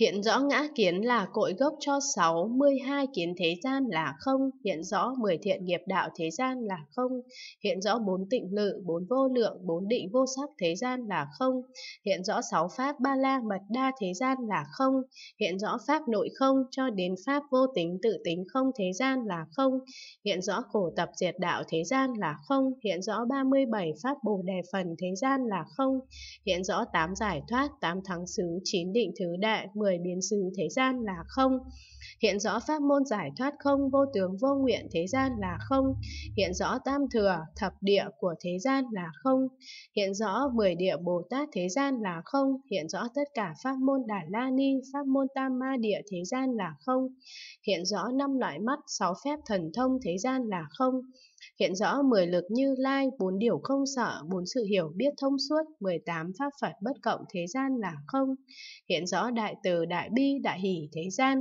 Hiện rõ ngã kiến là cội gốc cho 62 kiến thế gian là không, hiện rõ 10 thiện nghiệp đạo thế gian là không, hiện rõ bốn tịnh lự, bốn vô lượng, bốn định vô sắc thế gian là không, hiện rõ sáu pháp ba la mật đa thế gian là không, hiện rõ pháp nội không cho đến pháp vô tính tự tính không thế gian là không, hiện rõ khổ tập diệt đạo thế gian là không, hiện rõ 37 pháp bồ đề phần thế gian là không, hiện rõ tám giải thoát, tám thắng xứ, chín định thứ đại, 10 người biến xứ thế gian là không hiện rõ pháp môn giải thoát không vô tướng vô nguyện thế gian là không hiện rõ tam thừa thập địa của thế gian là không hiện rõ mười địa bồ tát thế gian là không hiện rõ tất cả pháp môn đà la ni pháp môn tam ma địa thế gian là không hiện rõ năm loại mắt sáu phép thần thông thế gian là không Hiện rõ 10 lực như lai, bốn điều không sợ, bốn sự hiểu biết thông suốt, 18 pháp Phật bất cộng thế gian là không. Hiện rõ đại từ, đại bi, đại hỷ thế gian,